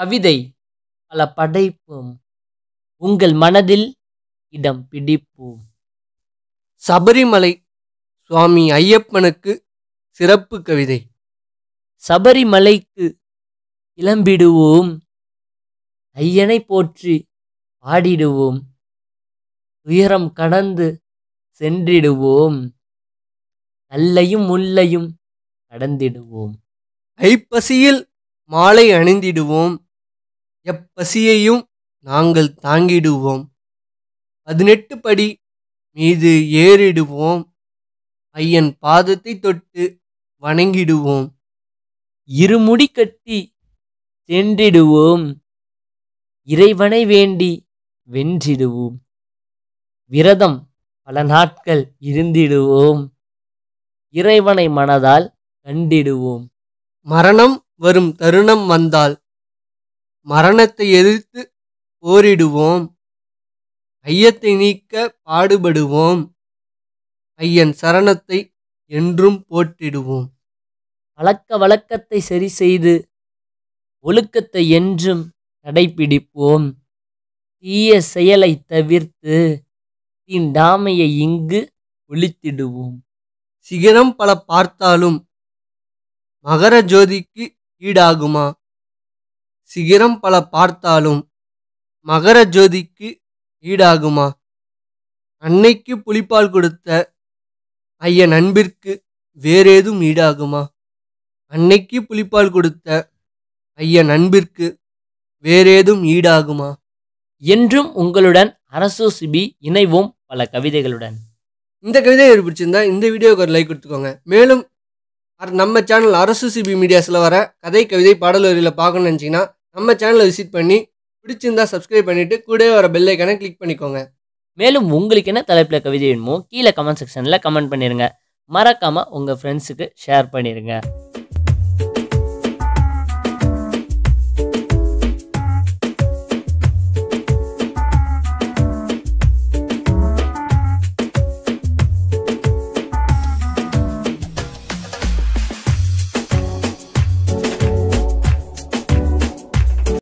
கவிதை பல படைப்போம் உங்கள் மனதில் இடம் பிடிப்போம் சபரிமலை சுவாமி ஐயப்பனுக்கு சிறப்பு கவிதை சபரிமலைக்கு கிளம்பிடுவோம் ஐயனை போற்றி பாடிடுவோம் துயரம் கடந்து சென்றிடுவோம் நல்லையும் முல்லையும் கடந்திடுவோம் ஐப்பசியில் மாலை அணிந்திடுவோம் எப்பசியையும் நாங்கள் தாங்கிடுவோம் பதினெட்டு படி மீது ஏறிடுவோம் ஐயன் பாதத்தை தொட்டு வணங்கிடுவோம் இருமுடி கட்டி சென்றிடுவோம் இறைவனை வேண்டி வென்றிடுவோம் விரதம் பல நாட்கள் இருந்திடுவோம் இறைவனை மனதால் கண்டிடுவோம் மரணம் வரும் தருணம் வந்தால் மரணத்தை எதிர்த்து போரிடுவோம் ஐயத்தை நீக்க பாடுபடுவோம் ஐயன் சரணத்தை என்றும் போற்றிடுவோம் வழக்க வழக்கத்தை சரி செய்து ஒழுக்கத்தை என்றும் கடைபிடிப்போம் தீய செயலை தவிர்த்து தீண்டாமையை இங்கு ஒழித்திடுவோம் சிகரம் பல பார்த்தாலும் மகர ஜோதிக்கு ஈடாகுமா சிகரம் பல பார்த்தாலும் மகர ஜோதிக்கு ஈடாகுமா அன்னைக்கு புலிப்பால் கொடுத்த ஐயன் அன்பிற்கு வேறேதும் ஈடாகுமா அன்னைக்கு புலிப்பால் கொடுத்த ஐயன் அன்பிற்கு வேறேதும் ஈடாகுமா என்றும் உங்களுடன் அரசு சிபி இணைவோம் பல கவிதைகளுடன் இந்த கவிதை பிடிச்சிருந்தா இந்த வீடியோவுக்கு ஒரு லைக் கொடுத்துக்கோங்க மேலும் நம்ம சேனல் அரசு சிபி மீடியாஸில் வர கதை கவிதை பாடல் வரியில் பார்க்கணும்னு நினச்சிங்கன்னா நம்ம சேனலை விசிட் பண்ணி பிடிச்சிருந்தா சப்ஸ்கிரைப் பண்ணிவிட்டு கூட வர பெல்லைக்கான கிளிக் பண்ணிக்கோங்க மேலும் உங்களுக்கு என்ன தலைப்பில் கவிதை வேணுமோ கீழே கமெண்ட் செக்ஷனில் கமெண்ட் பண்ணிடுங்க மறக்காமல் உங்கள் ஃப்ரெண்ட்ஸுக்கு ஷேர் பண்ணிடுங்க